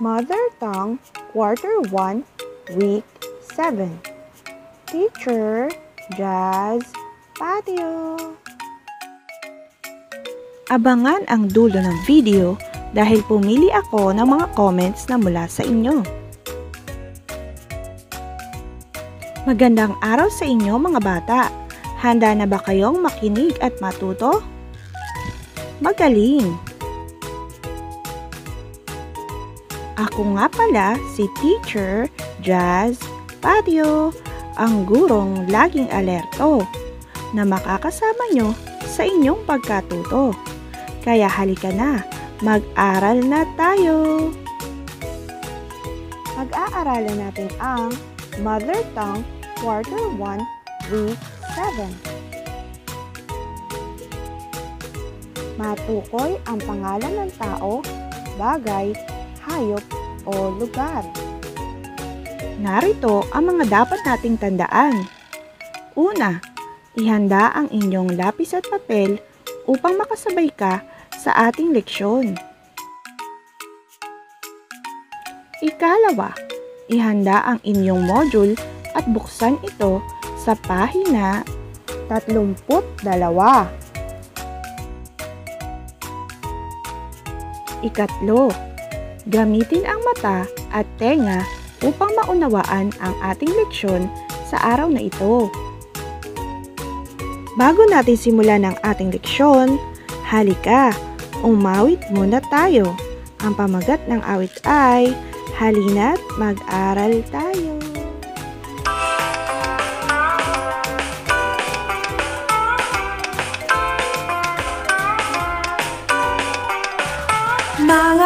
Mother Tongue, Quarter 1, Week 7. Teacher, Jazz, Patio. Abangan ang dulo ng video dahil pumili ako ng mga comments na mula sa inyo. Magandang araw sa inyo mga bata. Handa na ba kayong makinig at matuto? Magaling! Ako nga pala si Teacher Jazz Patio, ang gurong laging alerto na makakasama nyo sa inyong pagkatuto. Kaya halika na, mag-aral na tayo! Pag-aaralan natin ang Mother Tongue Quarter 1, Week 7. Matukoy ang pangalan ng tao, bagay, hayop, o lugar. Narito ang mga dapat nating tandaan. Una, ihanda ang inyong lapis at papel upang makasabay ka sa ating leksyon. Ikalawa, ihanda ang inyong module at buksan ito sa pahina 32. Ikatlo, Gamitin ang mata at tenga upang maunawaan ang ating leksyon sa araw na ito. Bago natin simulan ang ating leksyon, halika, umawit muna tayo. Ang pamagat ng awit ay, halina't mag-aral tayo. Mga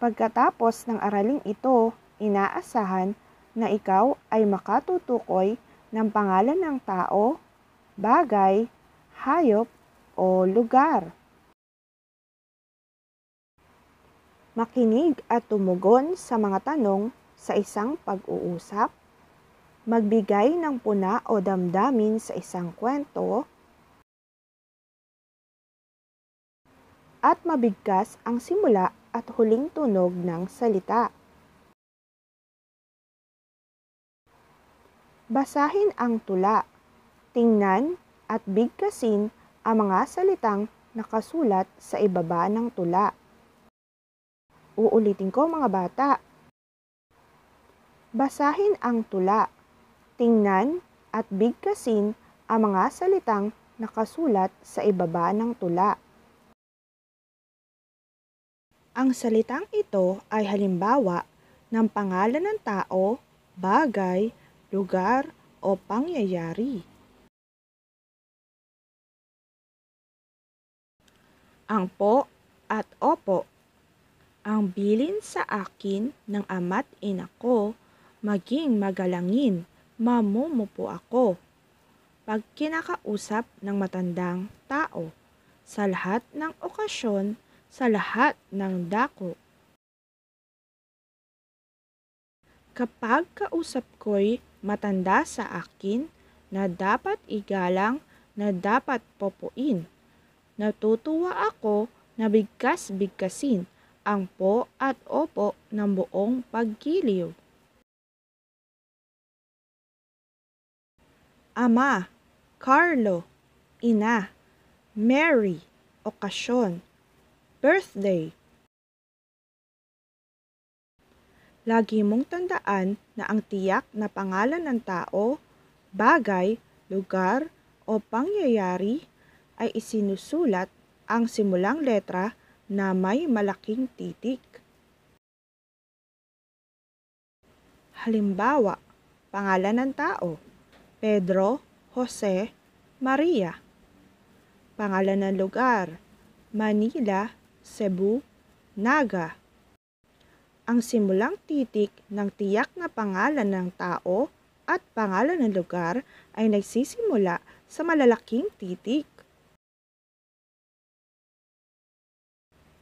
Pagkatapos ng araling ito, inaasahan na ikaw ay makatutukoy ng pangalan ng tao, bagay, hayop o lugar. Makinig at tumugon sa mga tanong sa isang pag-uusap, magbigay ng puna o damdamin sa isang kwento, at mabigkas ang simula at huling tunog ng salita. Basahin ang tula. Tingnan at bigkasin ang mga salitang nakasulat sa ibaba ng tula. Uulitin ko mga bata. Basahin ang tula. Tingnan at bigkasin ang mga salitang nakasulat sa ibaba ng tula. Ang salitang ito ay halimbawa ng pangalan ng tao, bagay, lugar o pangyayari. Ang po at opo. Ang bilin sa akin ng ama't ina ko, maging magalangin, mamumupo ako. Pag kinakausap ng matandang tao, sa lahat ng okasyon, sa lahat ng dako. Kapag kausap ko'y matanda sa akin na dapat igalang, na dapat popuin, natutuwa ako na bigkas-bigkasin ang po at opo ng buong pagkiliw. Ama, Carlo, Ina, Mary, Okasyon, birthday. Lagi mong tandaan na ang tiyak na pangalan ng tao, bagay, lugar o pangyayari ay isinusulat ang simulang letra na may malaking titik. Halimbawa, pangalan ng tao, Pedro, Jose, Maria. Pangalan ng lugar, Manila, Cebu, Naga. Ang simulang titik ng tiyak na pangalan ng tao at pangalan ng lugar ay nagsisimula sa malalaking titik.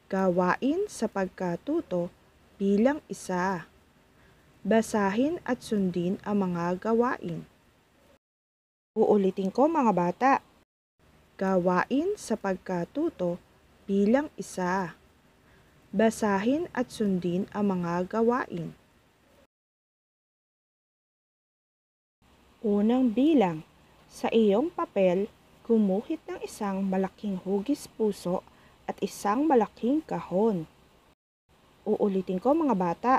Gawain sa pagkatuto bilang isa. Basahin at sundin ang mga gawain. Uulitin ko mga bata. Gawain sa pagkatuto bilang isa. Basahin at sundin ang mga gawain. Unang bilang, sa iyong papel, gumuhit ng isang malaking hugis puso at isang malaking kahon. Uulitin ko mga bata.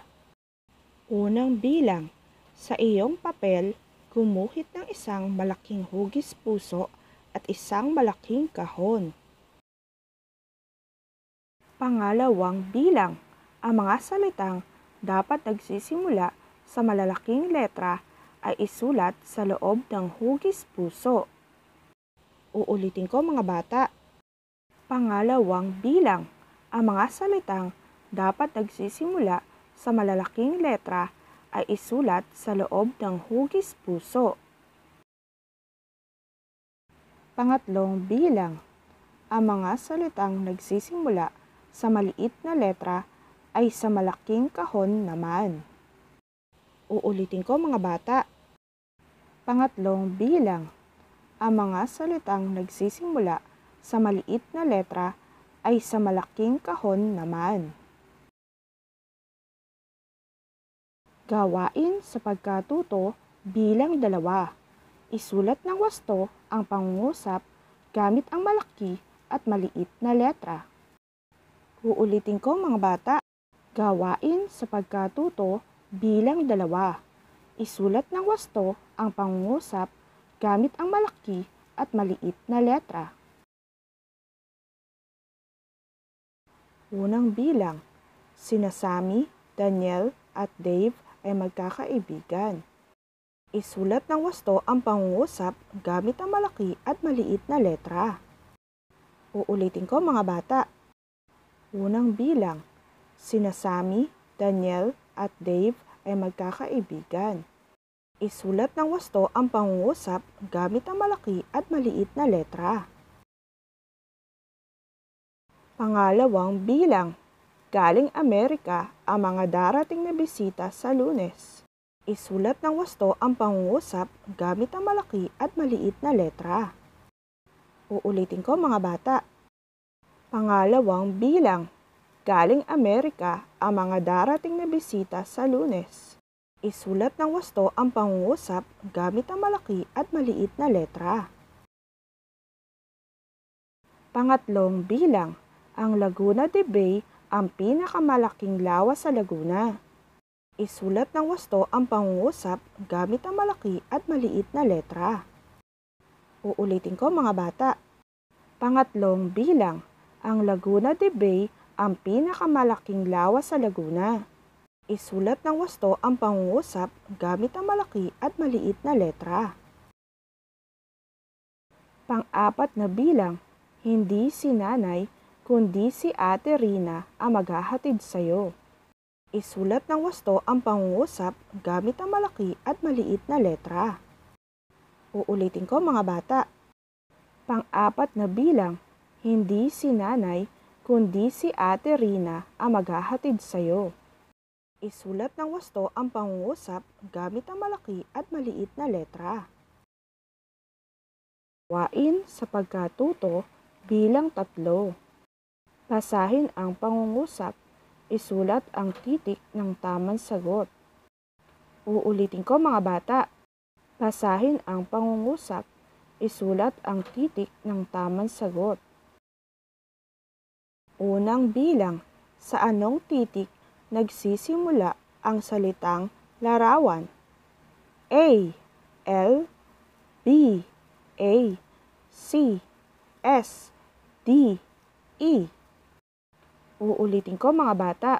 Unang bilang, sa iyong papel, gumuhit ng isang malaking hugis puso at isang malaking kahon pangalawang bilang. Ang mga salitang dapat nagsisimula sa malalaking letra ay isulat sa loob ng hugis puso. Uulitin ko mga bata. Pangalawang bilang. Ang mga salitang dapat nagsisimula sa malalaking letra ay isulat sa loob ng hugis puso. Pangatlong bilang. Ang mga salitang nagsisimula sa maliit na letra ay sa malaking kahon naman. Uulitin ko mga bata. Pangatlong bilang. Ang mga salitang nagsisimula sa maliit na letra ay sa malaking kahon naman. Gawain sa pagkatuto bilang dalawa. Isulat ng wasto ang pangungusap gamit ang malaki at maliit na letra. Uulitin ko mga bata, gawain sa pagkatuto bilang dalawa. Isulat ng wasto ang pangungusap gamit ang malaki at maliit na letra. Unang bilang, sinasami, Daniel at Dave ay magkakaibigan. Isulat ng wasto ang pangungusap gamit ang malaki at maliit na letra. Uulitin ko mga bata, unang bilang. Sina Sammy, Daniel at Dave ay magkakaibigan. Isulat ng wasto ang pangungusap gamit ang malaki at maliit na letra. Pangalawang bilang. Galing Amerika ang mga darating na bisita sa lunes. Isulat ng wasto ang pangungusap gamit ang malaki at maliit na letra. Uulitin ko mga bata. Pangalawang bilang. Galing Amerika ang mga darating na bisita sa lunes. Isulat ng wasto ang pangungusap gamit ang malaki at maliit na letra. Pangatlong bilang. Ang Laguna de Bay ang pinakamalaking lawa sa Laguna. Isulat ng wasto ang pangungusap gamit ang malaki at maliit na letra. Uulitin ko mga bata. Pangatlong bilang ang Laguna de Bay ang pinakamalaking lawa sa Laguna. Isulat ng wasto ang pangungusap gamit ang malaki at maliit na letra. Pang-apat na bilang, hindi si nanay kundi si ate Rina ang maghahatid sa iyo. Isulat ng wasto ang pangungusap gamit ang malaki at maliit na letra. Uulitin ko mga bata. Pang-apat na bilang, hindi si nanay, kundi si ate Rina ang maghahatid sa iyo. Isulat ng wasto ang pangungusap gamit ang malaki at maliit na letra. Wain sa pagkatuto bilang tatlo. Basahin ang pangungusap, isulat ang titik ng tamang sagot. Uulitin ko mga bata. Basahin ang pangungusap, isulat ang titik ng tamang sagot unang bilang sa anong titik nagsisimula ang salitang larawan? A. L B A C S D E Uulitin ko mga bata.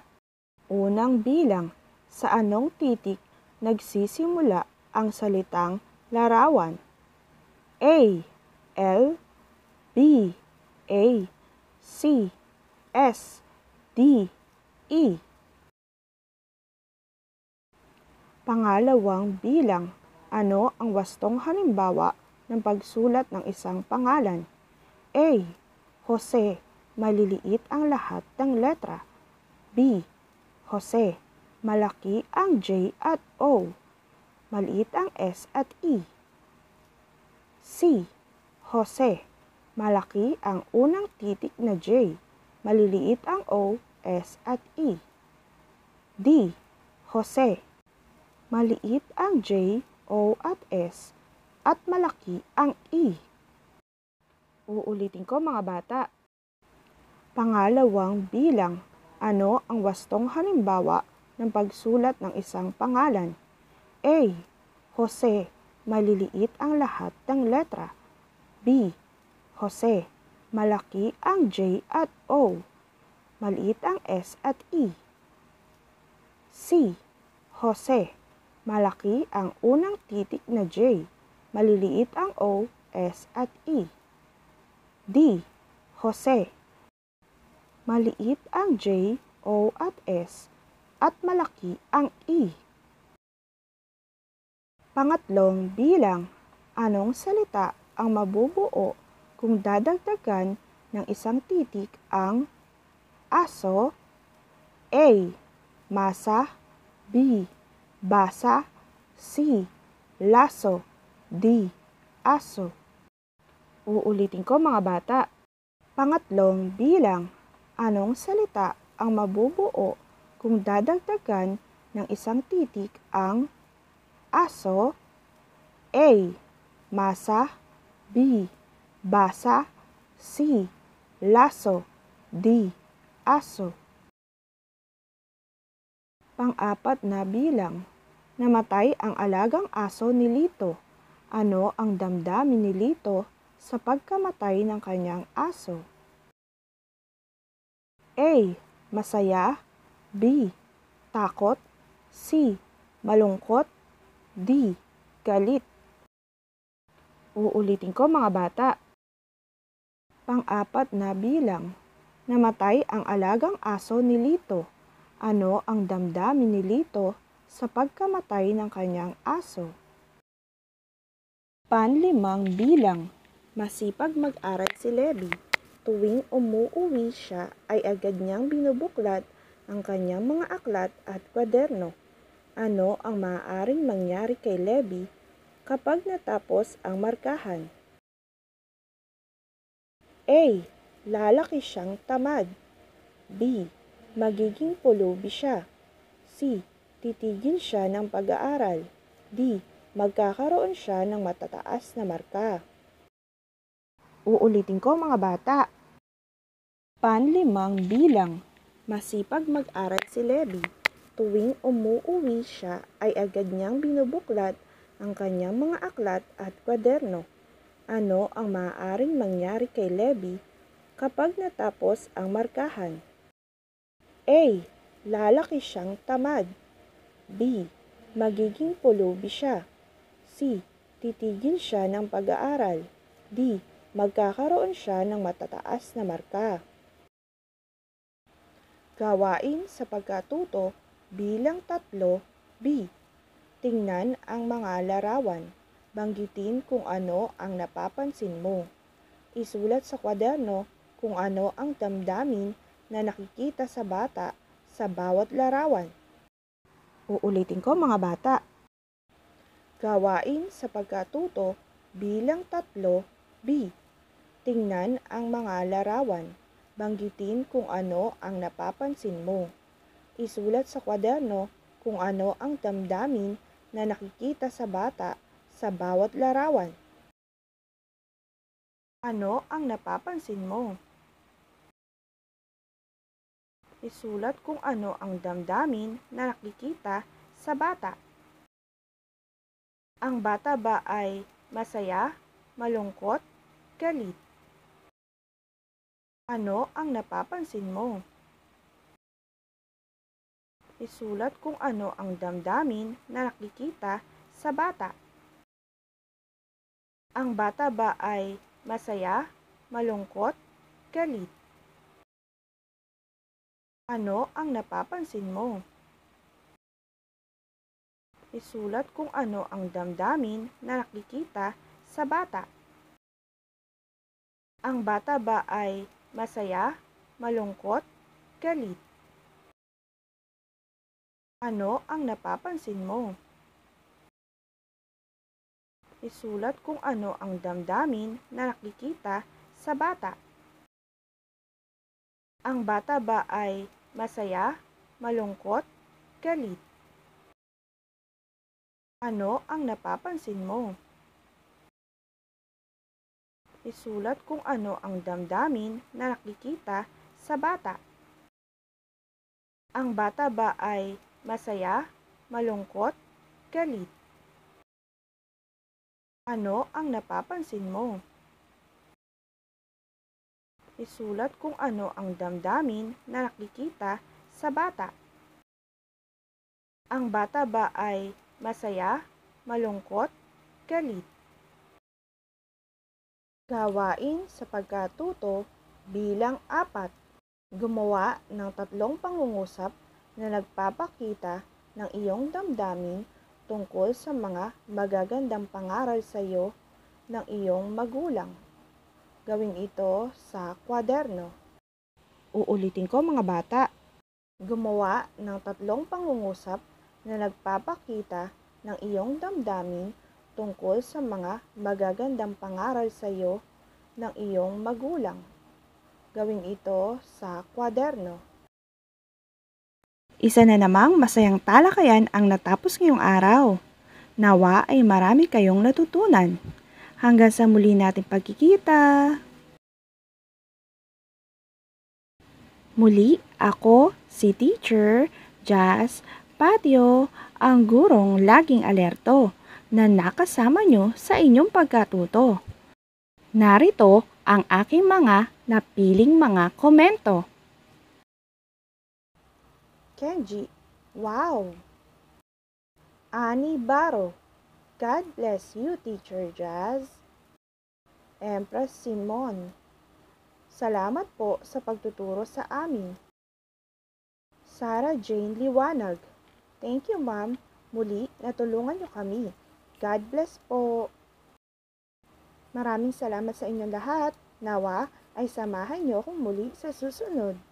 Unang bilang sa anong titik nagsisimula ang salitang larawan? A L B A C S D E. Pangalawang bilang. Ano ang wastong halimbawa ng pagsulat ng isang pangalan? A. Jose. Maliliit ang lahat ng letra. B. Jose. Malaki ang J at O. Maliit ang S at E. C. Jose. Malaki ang unang titik na J Maliliit ang O, S at E. D. Jose. Maliit ang J, O at S at malaki ang E. Uulitin ko mga bata. Pangalawang bilang. Ano ang wastong halimbawa ng pagsulat ng isang pangalan? A. Jose. Maliliit ang lahat ng letra. B. Jose Malaki ang J at O. Maliit ang S at E. C. Jose. Malaki ang unang titik na J. Maliliit ang O, S at E. D. Jose. Maliit ang J, O at S at malaki ang E. Pangatlong bilang, anong salita ang mabubuo kung dadagdagan ng isang titik ang aso, A. Masa B. Basa C. Laso D. Aso Uulitin ko mga bata. Pangatlong bilang. Anong salita ang mabubuo kung dadagdagan ng isang titik ang aso? A. Masa B basa, C. Lasso, D. Aso. Pang-apat na bilang. Namatay ang alagang aso ni Lito. Ano ang damdamin ni Lito sa pagkamatay ng kanyang aso? A. Masaya B. Takot C. Malungkot D. Galit Uulitin ko mga bata, Pang-apat na bilang. Namatay ang alagang aso ni Lito. Ano ang damdamin ni Lito sa pagkamatay ng kanyang aso? Panlimang bilang. Masipag mag-aral si Levi. Tuwing umuuwi siya ay agad niyang binubuklat ang kanyang mga aklat at kwaderno. Ano ang maaaring mangyari kay Levi kapag natapos ang markahan? A. Lalaki siyang tamad. B. Magiging pulubi siya. C. Titigil siya ng pag-aaral. D. Magkakaroon siya ng matataas na marka. Uulitin ko mga bata. Panlimang bilang. Masipag mag-aral si Levi. Tuwing umuuwi siya ay agad niyang binubuklat ang kanyang mga aklat at kwaderno ano ang maaaring mangyari kay Levi kapag natapos ang markahan? A. Lalaki siyang tamad. B. Magiging pulubi siya. C. Titigil siya ng pag-aaral. D. Magkakaroon siya ng matataas na marka. Gawain sa pagkatuto bilang tatlo B. Tingnan ang mga larawan. Banggitin kung ano ang napapansin mo. Isulat sa kwaderno kung ano ang damdamin na nakikita sa bata sa bawat larawan. Uulitin ko mga bata. Gawain sa pagkatuto bilang tatlo B. Tingnan ang mga larawan. Banggitin kung ano ang napapansin mo. Isulat sa kwaderno kung ano ang damdamin na nakikita sa bata sa bawat larawan. Ano ang napapansin mo? Isulat kung ano ang damdamin na nakikita sa bata. Ang bata ba ay masaya, malungkot, galit? Ano ang napapansin mo? Isulat kung ano ang damdamin na nakikita sa bata. Ang bata ba ay masaya, malungkot, galit? Ano ang napapansin mo? Isulat kung ano ang damdamin na nakikita sa bata. Ang bata ba ay masaya, malungkot, galit? Ano ang napapansin mo? isulat kung ano ang damdamin na nakikita sa bata. Ang bata ba ay masaya, malungkot, galit? Ano ang napapansin mo? Isulat kung ano ang damdamin na nakikita sa bata. Ang bata ba ay masaya, malungkot, galit? Ano ang napapansin mo? Isulat kung ano ang damdamin na nakikita sa bata. Ang bata ba ay masaya, malungkot, galit? Gawain sa pagkatuto bilang apat. Gumawa ng tatlong pangungusap na nagpapakita ng iyong damdamin tungkol sa mga magagandang pangaral sa iyo ng iyong magulang. Gawin ito sa kwaderno. Uulitin ko mga bata. Gumawa ng tatlong pangungusap na nagpapakita ng iyong damdamin tungkol sa mga magagandang pangaral sa iyo ng iyong magulang. Gawin ito sa kwaderno. Isa na namang masayang talakayan ang natapos ngayong araw. Nawa ay marami kayong natutunan. Hanggang sa muli nating pagkikita. Muli, ako si Teacher Jazz Patio, ang gurong laging alerto na nakasama nyo sa inyong pagkatuto. Narito ang aking mga napiling mga komento. Kenji. Wow! Annie Baro. God bless you, Teacher Jazz. Empress Simon. Salamat po sa pagtuturo sa amin. Sarah Jane Liwanag. Thank you, ma'am. Muli, natulungan niyo kami. God bless po. Maraming salamat sa inyong lahat. Nawa ay samahan niyo akong muli sa susunod.